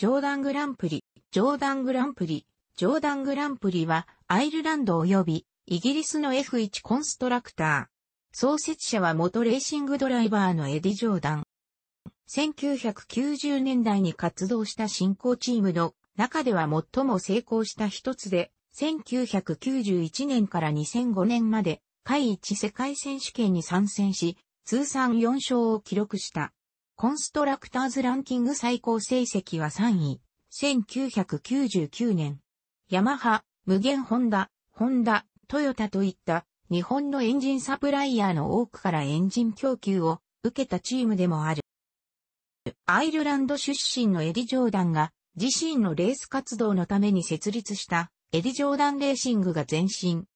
ジョーダングランプリ、ジョーダングランプリ、ジョーダングランプリは、アイルランド及び、イギリスの F1 コンストラクター。創設者は元レーシングドライバーのエディ・ジョーダン。1990年代に活動した進行チームの中では最も成功した一つで、1991年から2005年まで、第位1世界選手権に参戦し、通算4勝を記録した。コンストラクターズランキング最高成績は3位、1999年。ヤマハ、無限ホンダ、ホンダ、トヨタといった日本のエンジンサプライヤーの多くからエンジン供給を受けたチームでもある。アイルランド出身のエディ・ジョーダンが自身のレース活動のために設立したエディ・ジョーダンレーシングが前進。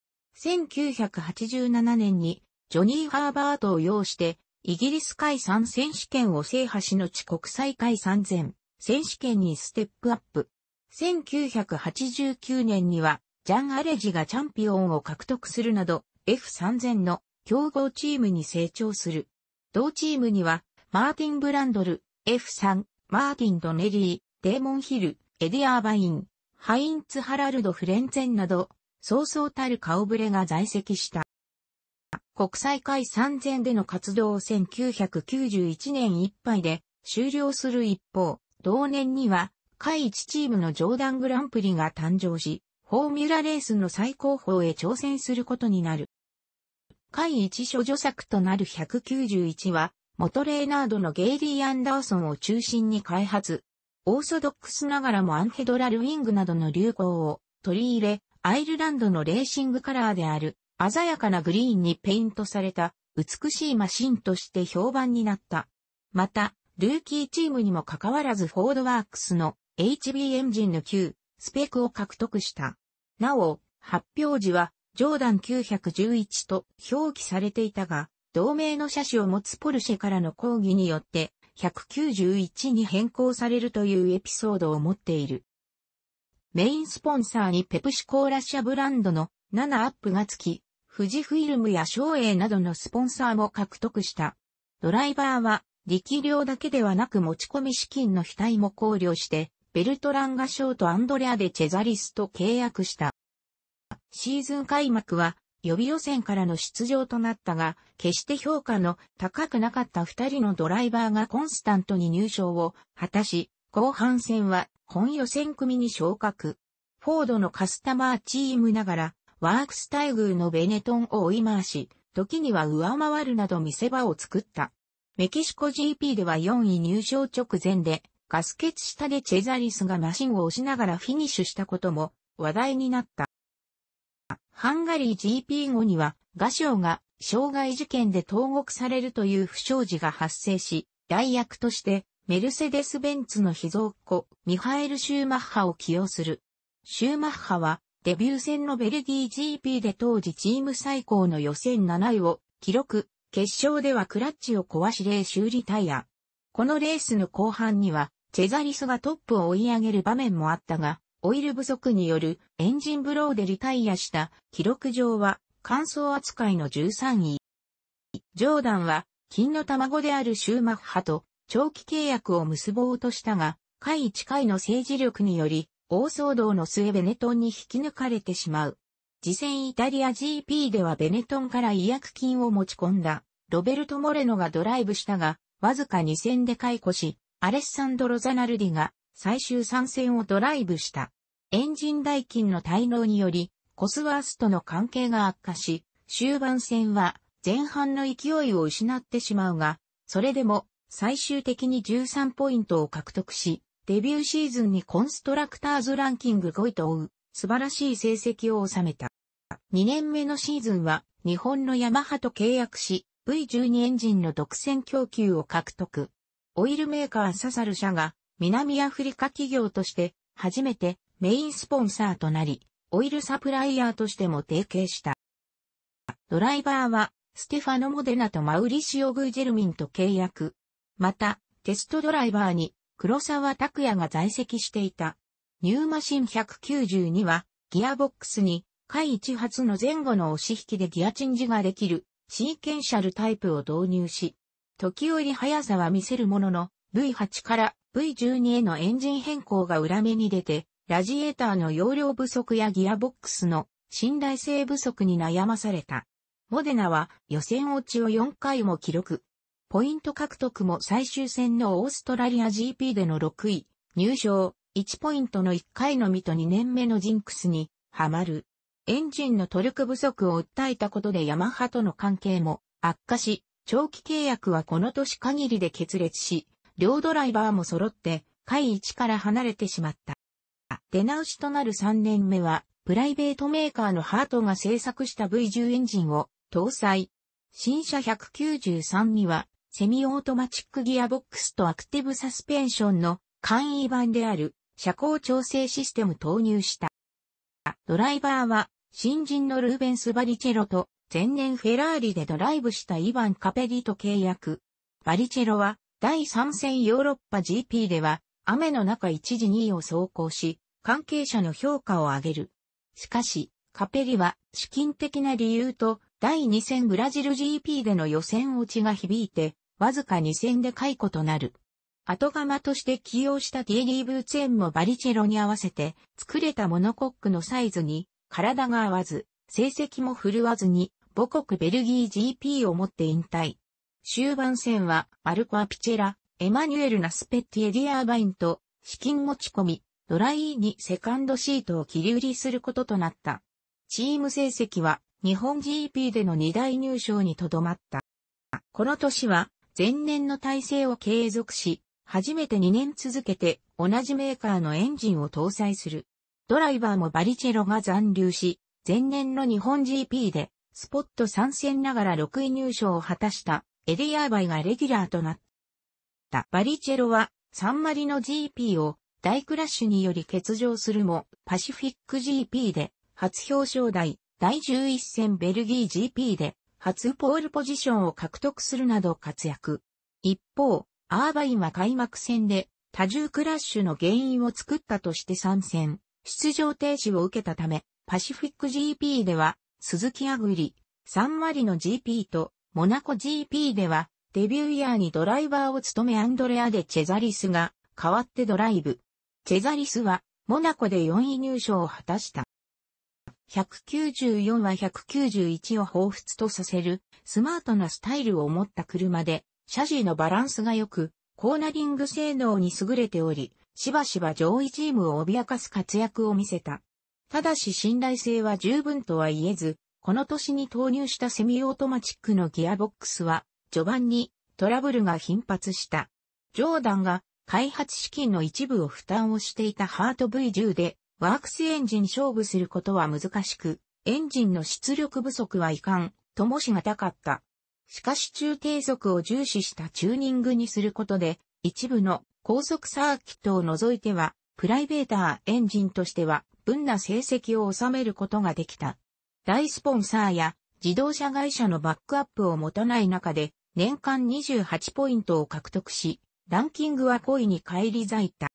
1987年にジョニー・ハーバートを擁してイギリス海産選手権を制覇しのち国際海産全選手権にステップアップ。1989年には、ジャン・アレジがチャンピオンを獲得するなど、F3000 の強豪チームに成長する。同チームには、マーティン・ブランドル、F3、マーティン・ドネリー、デーモン・ヒル、エディアーバイン、ハインツ・ハラルド・フレンツェンなど、そうそうたる顔ぶれが在籍した。国際会3000での活動を1991年いっぱいで終了する一方、同年には、会1チームのジョーダングランプリが誕生し、フォーミュラレースの最高峰へ挑戦することになる。会1諸女作となる191は、元レーナードのゲイリー・アンダーソンを中心に開発。オーソドックスながらもアンヘドラルウィングなどの流行を取り入れ、アイルランドのレーシングカラーである鮮やかなグリーンにペイントされた美しいマシンとして評判になった。また、ルーキーチームにもかかわらずフォードワークスの HB エンジンの旧スペックを獲得した。なお、発表時はジョーダン911と表記されていたが、同名の車種を持つポルシェからの抗議によって191に変更されるというエピソードを持っている。メインスポンサーにペプシコーラ社ブランドの7アップがつき、富士フィルムや省営などのスポンサーも獲得した。ドライバーは力量だけではなく持ち込み資金の額も考慮して、ベルトランガショーとアンドレアでチェザリスと契約した。シーズン開幕は予備予選からの出場となったが、決して評価の高くなかった二人のドライバーがコンスタントに入賞を果たし、後半戦は本予選組に昇格。フォードのカスタマーチームながらワークス待遇のベネトンを追い回し、時には上回るなど見せ場を作った。メキシコ GP では4位入賞直前で、ガス欠下でチェザリスがマシンを押しながらフィニッシュしたことも話題になった。ハンガリー GP 後には、ガショウが傷害事件で投獄されるという不祥事が発生し、代役としてメルセデス・ベンツの秘蔵っ子、ミハエル・シューマッハを起用する。シューマッハはデビュー戦のベルギー GP で当時チーム最高の予選7位を記録、決勝ではクラッチを壊し例修理タイヤ。このレースの後半には、チェザリスがトップを追い上げる場面もあったが、オイル不足によるエンジンブローでリタイアした記録上は乾燥扱いの13位。ジョーダンは金の卵であるシューマッハと長期契約を結ぼうとしたが、下位回の政治力により大騒動の末ベネトンに引き抜かれてしまう。次戦イタリア GP ではベネトンから違約金を持ち込んだ、ロベルト・モレノがドライブしたが、わずか2戦で解雇し、アレッサンドロ・ザナルディが最終3戦をドライブした。エンジン代金の滞納により、コスワースとの関係が悪化し、終盤戦は前半の勢いを失ってしまうが、それでも最終的に13ポイントを獲得し、デビューシーズンにコンストラクターズランキング5位と追う、素晴らしい成績を収めた。2年目のシーズンは、日本のヤマハと契約し、V12 エンジンの独占供給を獲得。オイルメーカーササル社が、南アフリカ企業として、初めてメインスポンサーとなり、オイルサプライヤーとしても提携した。ドライバーは、ステファノ・モデナとマウリシオ・グージェルミンと契約。また、テストドライバーに、黒沢拓也が在籍していた。ニューマシン192は、ギアボックスに、回1発の前後の押し引きでギアチェンジができる、シーケンシャルタイプを導入し、時折速さは見せるものの、V8 から V12 へのエンジン変更が裏目に出て、ラジエーターの容量不足やギアボックスの信頼性不足に悩まされた。モデナは予選落ちを4回も記録。ポイント獲得も最終戦のオーストラリア GP での6位、入賞、1ポイントの1回のみと2年目のジンクスに、はまる。エンジンのトルク不足を訴えたことでヤマハとの関係も悪化し、長期契約はこの年限りで決裂し、両ドライバーも揃って、回1から離れてしまった。出直しとなる3年目は、プライベートメーカーのハートが製作した V10 エンジンを搭載。新車193にはセミオートマチックギアボックスとアクティブサスペンションの簡易版である車高調整システム投入した。ドライバーは新人のルーベンス・バリチェロと前年フェラーリでドライブしたイヴァン・カペリと契約。バリチェロは第3戦ヨーロッパ GP では雨の中一時2位を走行し、関係者の評価を上げる。しかし、カペリは資金的な理由と第2戦ブラジル GP での予選落ちが響いてわずか2戦で解雇となる。後釜として起用した TD ブーツェンもバリチェロに合わせて作れたモノコックのサイズに体が合わず、成績も振るわずに母国ベルギー GP を持って引退。終盤戦はマルコ・アピチェラ、エマニュエル・ナスペッティ・エディアーバインと資金持ち込み、ドライーにセカンドシートを切り売りすることとなった。チーム成績は日本 GP での2大入賞にとどまった。この年は前年の体制を継続し、初めて2年続けて同じメーカーのエンジンを搭載する。ドライバーもバリチェロが残留し、前年の日本 GP でスポット参戦ながら6位入賞を果たしたエディアーバイがレギュラーとなった。バリチェロはサンマリの GP を大クラッシュにより欠場するもパシフィック GP で初表彰台第11戦ベルギー GP で初ポールポジションを獲得するなど活躍。一方、アーバインは開幕戦で多重クラッシュの原因を作ったとして参戦、出場停止を受けたため、パシフィック GP では、鈴木アグリ、3割の GP と、モナコ GP では、デビューイヤーにドライバーを務めアンドレアでチェザリスが、代わってドライブ。チェザリスは、モナコで4位入賞を果たした。194は191を彷彿とさせる、スマートなスタイルを持った車で、車時のバランスが良く、コーナリング性能に優れており、しばしば上位チームを脅かす活躍を見せた。ただし信頼性は十分とは言えず、この年に投入したセミオートマチックのギアボックスは、序盤にトラブルが頻発した。ジョーダンが開発資金の一部を負担をしていたハート V10 でワークスエンジン勝負することは難しく、エンジンの出力不足はいかん、ともしがたかった。しかし中低速を重視したチューニングにすることで、一部の高速サーキットを除いては、プライベーターエンジンとしては、分な成績を収めることができた。大スポンサーや自動車会社のバックアップを持たない中で、年間28ポイントを獲得し、ランキングは5位に返り咲いた。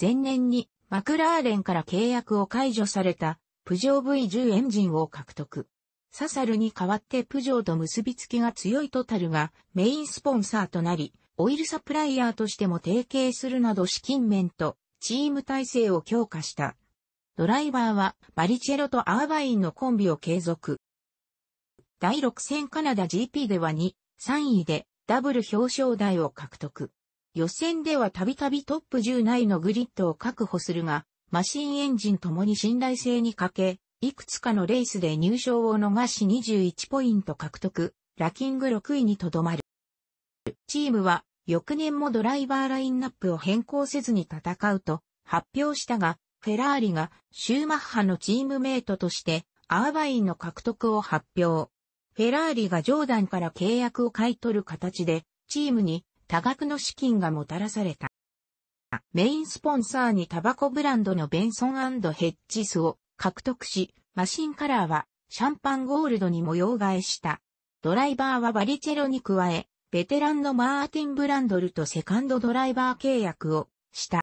前年にマクラーレンから契約を解除された、プジョー V10 エンジンを獲得。ササルに代わってプジョーと結びつきが強いトタルがメインスポンサーとなり、オイルサプライヤーとしても提携するなど資金面とチーム体制を強化した。ドライバーはバリチェロとアーバインのコンビを継続。第6戦カナダ GP では2、3位でダブル表彰台を獲得。予選ではたびたびトップ10内のグリッドを確保するが、マシンエンジンともに信頼性に欠け、いくつかのレースで入賞を逃し21ポイント獲得、ラキング6位にとどまる。チームは翌年もドライバーラインナップを変更せずに戦うと発表したが、フェラーリがシューマッハのチームメイトとしてアーバインの獲得を発表。フェラーリがジョーダンから契約を買い取る形でチームに多額の資金がもたらされた。メインスポンサーにタバコブランドのベンソンヘッジスを獲得し、マシンカラーはシャンパンゴールドに模様替えした。ドライバーはバリチェロに加え、ベテランのマーティン・ブランドルとセカンドドライバー契約をした。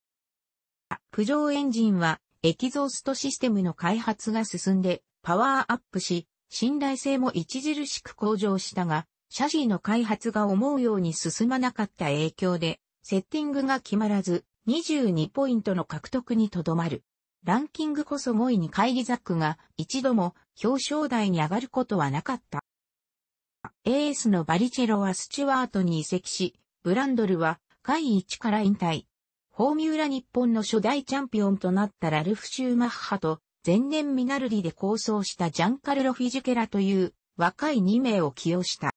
プジョーエンジンはエキゾーストシステムの開発が進んでパワーアップし、信頼性も著しく向上したが、シャシーの開発が思うように進まなかった影響で、セッティングが決まらず、22ポイントの獲得にとどまる。ランキングこそ5位に会議ザックが一度も表彰台に上がることはなかった。エースのバリチェロはスチュワートに移籍し、ブランドルは会一から引退。フォーミュラ日本の初代チャンピオンとなったラルフ・シューマッハと前年ミナルリで構想したジャンカルロ・フィジュケラという若い2名を起用した。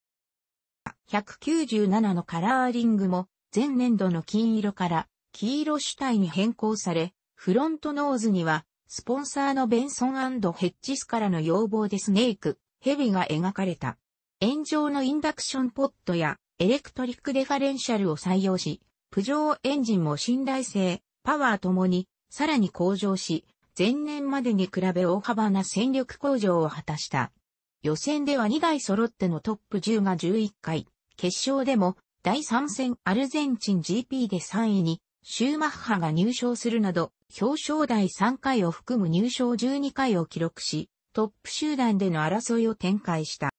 197のカラーリングも前年度の金色から黄色主体に変更され、フロントノーズにはスポンサーのベンソンヘッジスからの要望でスネーク、ヘビが描かれた。炎上のインダクションポットやエレクトリックデファレンシャルを採用し、プジョーエンジンも信頼性、パワーともにさらに向上し、前年までに比べ大幅な戦力向上を果たした。予選では2台揃ってのトップ10が11回、決勝でも第3戦アルゼンチン GP で3位にシューマッハが入賞するなど、表彰台3回を含む入賞12回を記録し、トップ集団での争いを展開した。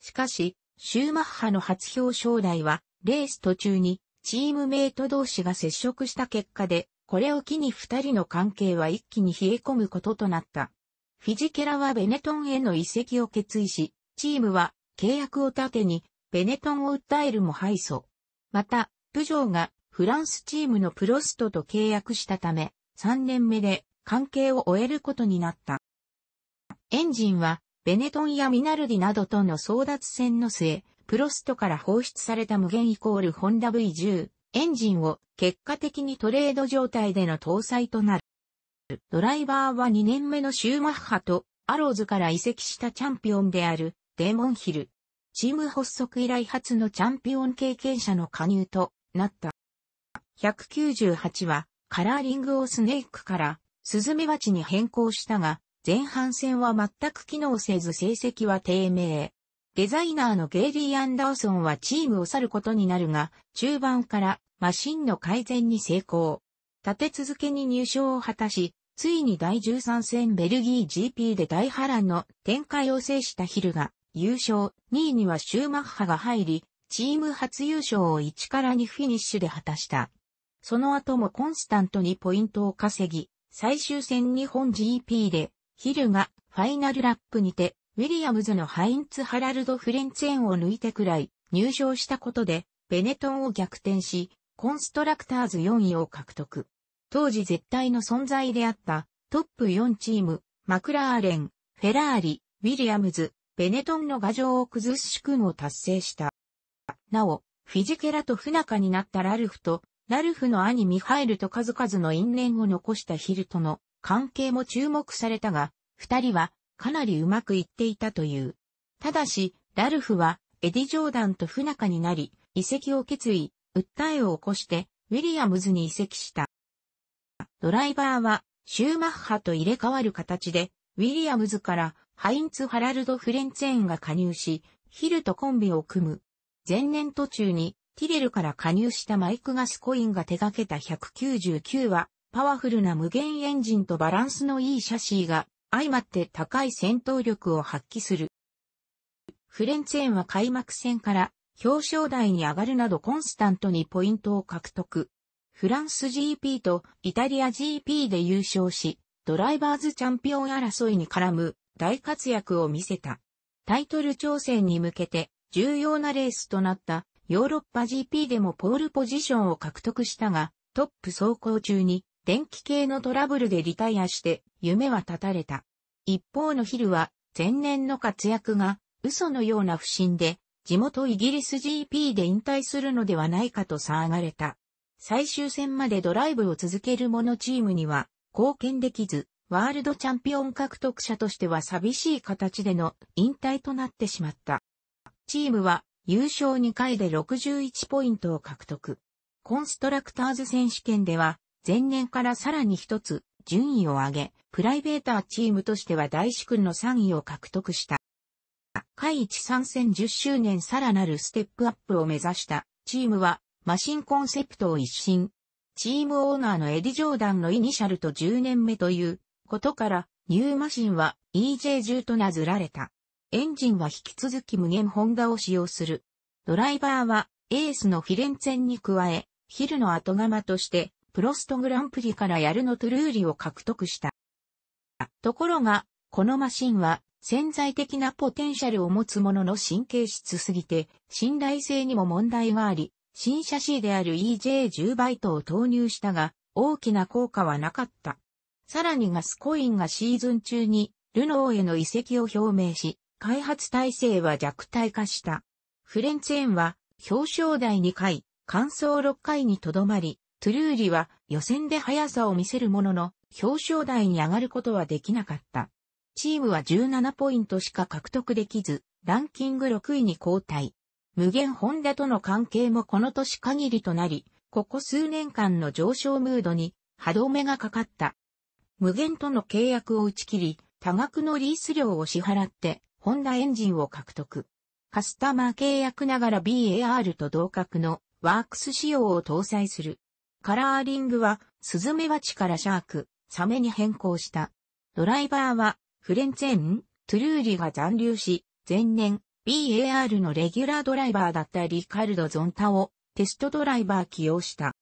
しかし、シューマッハの初表彰台は、レース途中にチームメイト同士が接触した結果で、これを機に二人の関係は一気に冷え込むこととなった。フィジケラはベネトンへの移籍を決意し、チームは契約を盾にベネトンを訴えるも敗訴。また、プジョーがフランスチームのプロストと契約したため、3年目で関係を終えることになった。エンジンは、ベネトンやミナルディなどとの争奪戦の末、プロストから放出された無限イコールホンダ V10 エンジンを結果的にトレード状態での搭載となる。ドライバーは2年目のシューマッハとアローズから移籍したチャンピオンであるデーモンヒル。チーム発足以来初のチャンピオン経験者の加入となった。198は、カラーリングをスネークから、スズメバチに変更したが、前半戦は全く機能せず成績は低迷。デザイナーのゲイリー・アンダーソンはチームを去ることになるが、中盤からマシンの改善に成功。立て続けに入賞を果たし、ついに第13戦ベルギー GP で大波乱の展開を制したヒルが、優勝、2位にはシューマッハが入り、チーム初優勝を1から2フィニッシュで果たした。その後もコンスタントにポイントを稼ぎ、最終戦日本 GP で、ヒルがファイナルラップにて、ウィリアムズのハインツ・ハラルド・フレンツェンを抜いてくらい入賞したことで、ベネトンを逆転し、コンストラクターズ4位を獲得。当時絶対の存在であったトップ4チーム、マクラーレン、フェラーリ、ウィリアムズ、ベネトンの牙城を崩す主君を達成した。なお、フィジケラと不仲になったラルフと、ラルフの兄ミハエルと数々の因縁を残したヒルとの関係も注目されたが、二人はかなりうまくいっていたという。ただし、ラルフはエディ・ジョーダンと不仲になり、移籍を決意、訴えを起こして、ウィリアムズに移籍した。ドライバーは、シューマッハと入れ替わる形で、ウィリアムズからハインツ・ハラルド・フレンツェーンが加入し、ヒルとコンビを組む。前年途中に、ティレルから加入したマイク・ガスコインが手掛けた199は、パワフルな無限エンジンとバランスのいいシャシーが、相まって高い戦闘力を発揮する。フレンツェーンは開幕戦から表彰台に上がるなどコンスタントにポイントを獲得。フランス GP とイタリア GP で優勝し、ドライバーズチャンピオン争いに絡む大活躍を見せた。タイトル挑戦に向けて重要なレースとなったヨーロッパ GP でもポールポジションを獲得したが、トップ走行中に電気系のトラブルでリタイアして夢は絶たれた。一方のヒルは前年の活躍が嘘のような不振で地元イギリス GP で引退するのではないかと騒がれた。最終戦までドライブを続ける者チームには貢献できず、ワールドチャンピオン獲得者としては寂しい形での引退となってしまった。チームは優勝2回で61ポイントを獲得。コンストラクターズ選手権では前年からさらに一つ順位を上げ、プライベーターチームとしては大志君の3位を獲得した。会一参戦10周年さらなるステップアップを目指したチームはマシンコンセプトを一新。チームオーナーのエディ・ジョーダンのイニシャルと10年目ということから、ニューマシンは EJ10 と名ずられた。エンジンは引き続き無限ホンダを使用する。ドライバーはエースのフィレンツェンに加え、ヒルの後釜として、プロストグランプリからヤルのトゥルーリを獲得した。ところが、このマシンは潜在的なポテンシャルを持つものの神経質すぎて、信頼性にも問題があり、新車 C である EJ10 バイトを投入したが、大きな効果はなかった。さらにガスコインがシーズン中にルノーへの移籍を表明し、開発体制は弱体化した。フレンツェンは表彰台2回、完走6回にとどまり、トゥルーリは予選で速さを見せるものの、表彰台に上がることはできなかった。チームは17ポイントしか獲得できず、ランキング6位に後退。無限ホンダとの関係もこの年限りとなり、ここ数年間の上昇ムードに歯止めがかかった。無限との契約を打ち切り、多額のリース料を支払って、ホンダエンジンを獲得。カスタマー契約ながら BAR と同格のワークス仕様を搭載する。カラーリングは、スズメバチからシャーク、サメに変更した。ドライバーは、フレンツェン、トゥルーリが残留し、前年、BAR のレギュラードライバーだったリカルド・ゾンタをテストドライバー起用した。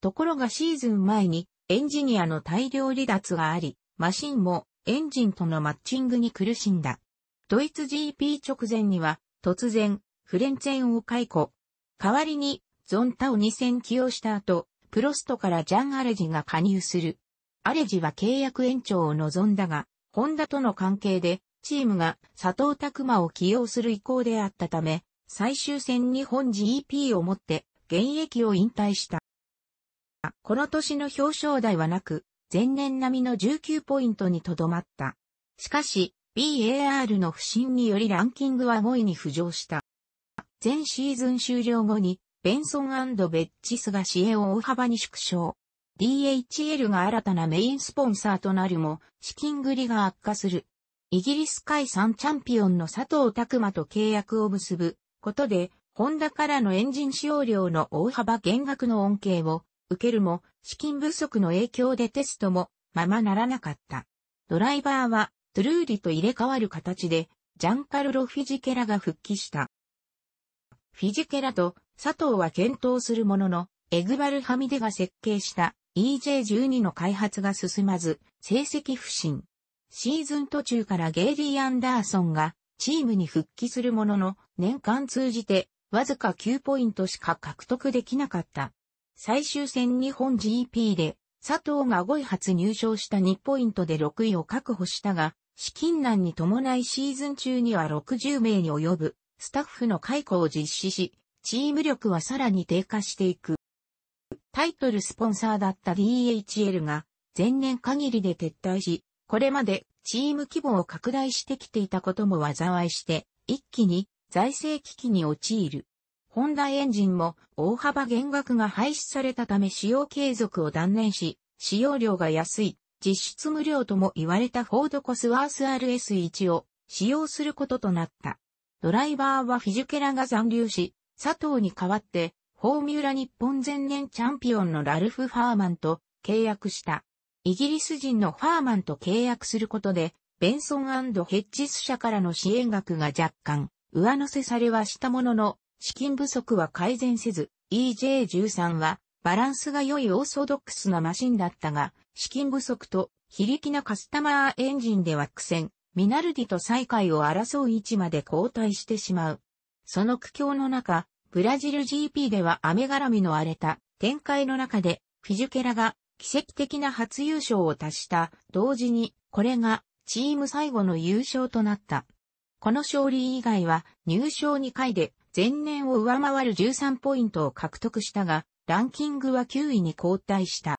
ところがシーズン前にエンジニアの大量離脱があり、マシンもエンジンとのマッチングに苦しんだ。ドイツ GP 直前には、突然、フレンツェンを解雇。代わりに、ゾンタを2 0 0 0起用した後、プロストからジャン・アレジが加入する。アレジは契約延長を望んだが、ホンダとの関係で、チームが佐藤拓馬を起用する意向であったため、最終戦日本 GP をもって現役を引退した。この年の表彰台はなく、前年並みの19ポイントにとどまった。しかし、BAR の不振によりランキングは5位に浮上した。前シーズン終了後に、ベンソンベッチスが支援を大幅に縮小。DHL が新たなメインスポンサーとなるも、資金繰りが悪化する。イギリス海産チャンピオンの佐藤拓馬と契約を結ぶことで、ホンダからのエンジン使用量の大幅減額の恩恵を受けるも、資金不足の影響でテストも、ままならなかった。ドライバーは、トゥルーリと入れ替わる形で、ジャンカルロ・フィジケラが復帰した。フィジケラと佐藤は検討するものの、エグバル・ハミデが設計した EJ12 の開発が進まず、成績不振。シーズン途中からゲイリー・アンダーソンがチームに復帰するものの、年間通じてわずか9ポイントしか獲得できなかった。最終戦日本 GP で、佐藤が5位初入賞した2ポイントで6位を確保したが、資金難に伴いシーズン中には60名に及ぶスタッフの解雇を実施し、チーム力はさらに低下していく。タイトルスポンサーだった DHL が前年限りで撤退し、これまでチーム規模を拡大してきていたことも災いして、一気に財政危機に陥る。ホンダエンジンも大幅減額が廃止されたため使用継続を断念し、使用量が安い、実質無料とも言われたフォードコスワース RS1 を使用することとなった。ドライバーはフィジュケラが残留し、佐藤に代わって、フォーミュラ日本前年チャンピオンのラルフ・ファーマンと契約した。イギリス人のファーマンと契約することで、ベンソンヘッジス社からの支援額が若干上乗せされはしたものの、資金不足は改善せず、EJ13 はバランスが良いオーソドックスなマシンだったが、資金不足と非力なカスタマーエンジンでは苦戦、ミナルディと再会を争う位置まで後退してしまう。その苦境の中、ブラジル GP では雨絡みの荒れた展開の中で、フィジュケラが奇跡的な初優勝を達した。同時に、これがチーム最後の優勝となった。この勝利以外は入賞2回で前年を上回る13ポイントを獲得したが、ランキングは9位に後退した。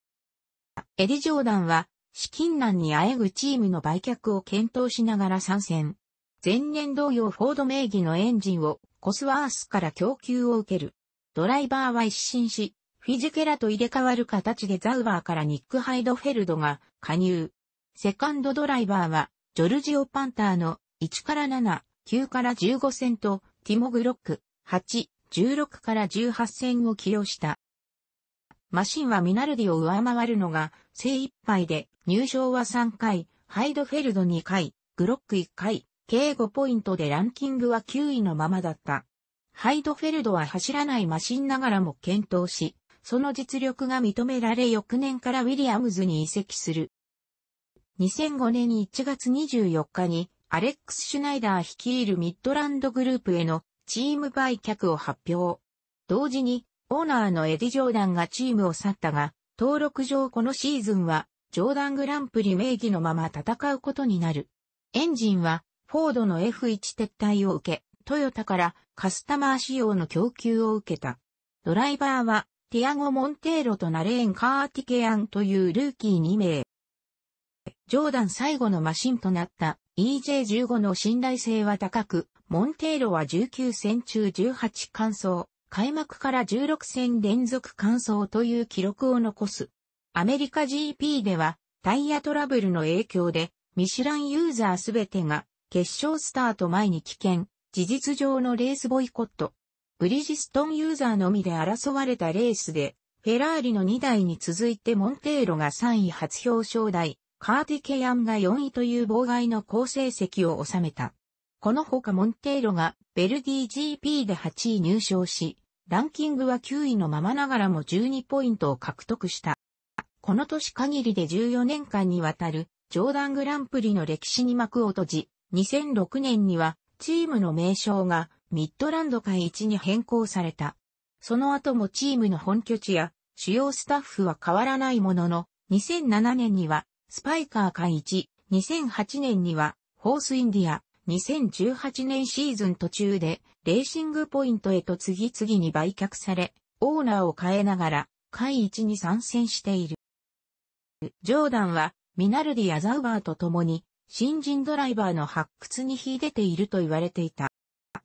エディ・ジョーダンは、資金難にあえぐチームの売却を検討しながら参戦。前年同様フォード名義のエンジンをコスワースから供給を受ける。ドライバーは一新し、フィジケラと入れ替わる形でザウバーからニック・ハイドフェルドが加入。セカンドドライバーは、ジョルジオ・パンターの1から7、9から15戦とティモグロック8、16から18戦を起用した。マシンはミナルディを上回るのが精一杯で入賞は3回、ハイドフェルド2回、グロック1回、計5ポイントでランキングは9位のままだった。ハイドフェルドは走らないマシンながらも検討し、その実力が認められ翌年からウィリアムズに移籍する。2005年1月24日にアレックス・シュナイダー率いるミッドランドグループへのチーム売却を発表。同時に、オーナーのエディ・ジョーダンがチームを去ったが、登録上このシーズンは、ジョーダングランプリ名義のまま戦うことになる。エンジンは、フォードの F1 撤退を受け、トヨタからカスタマー仕様の供給を受けた。ドライバーは、ティアゴ・モンテーロとナレーン・カーティケアンというルーキー2名。ジョーダン最後のマシンとなった EJ15 の信頼性は高く、モンテーロは19戦中18完走、開幕から16戦連続完走という記録を残す。アメリカ GP では、タイヤトラブルの影響で、ミシュランユーザーすべてが、決勝スタート前に危険、事実上のレースボイコット。ブリヂストンユーザーのみで争われたレースで、フェラーリの2台に続いてモンテーロが3位初表彰台、カーティケヤンが4位という妨害の好成績を収めた。このほかモンテイロがベルディ GP で8位入賞し、ランキングは9位のままながらも12ポイントを獲得した。この年限りで14年間にわたるジョーダングランプリの歴史に幕を閉じ、2006年にはチームの名称がミッドランド会1に変更された。その後もチームの本拠地や主要スタッフは変わらないものの、2007年にはスパイカー会1、2008年には、ホースインディア、2018年シーズン途中で、レーシングポイントへと次々に売却され、オーナーを変えながら、会1に参戦している。ジョーダンは、ミナルディやザウバーと共に、新人ドライバーの発掘に秀でていると言われていた。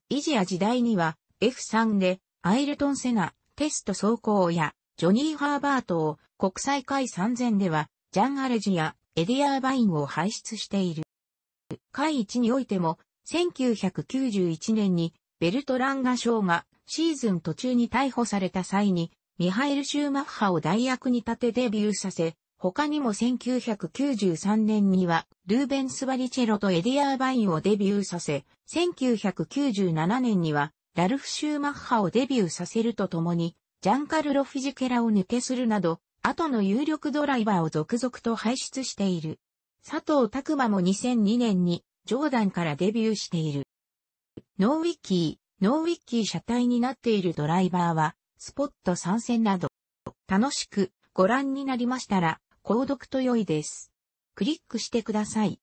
イジア時代には、F3 で、アイルトン・セナ、テスト走行や、ジョニー・ハーバートを、国際会3000では、ジャン・アレジやエディアーバインを輩出している。会一においても、1991年にベルトランガ賞がシーズン途中に逮捕された際に、ミハエル・シューマッハを代役に立てデビューさせ、他にも1993年には、ルーベンス・バリチェロとエディアーバインをデビューさせ、1997年には、ラルフ・シューマッハをデビューさせるとともに、ジャンカルロ・フィジケラを抜けするなど、後の有力ドライバーを続々と輩出している。佐藤拓馬も2002年にジョーダンからデビューしている。ノーウィッキー、ノーウィッキー車体になっているドライバーは、スポット参戦など、楽しくご覧になりましたら、購読と良いです。クリックしてください。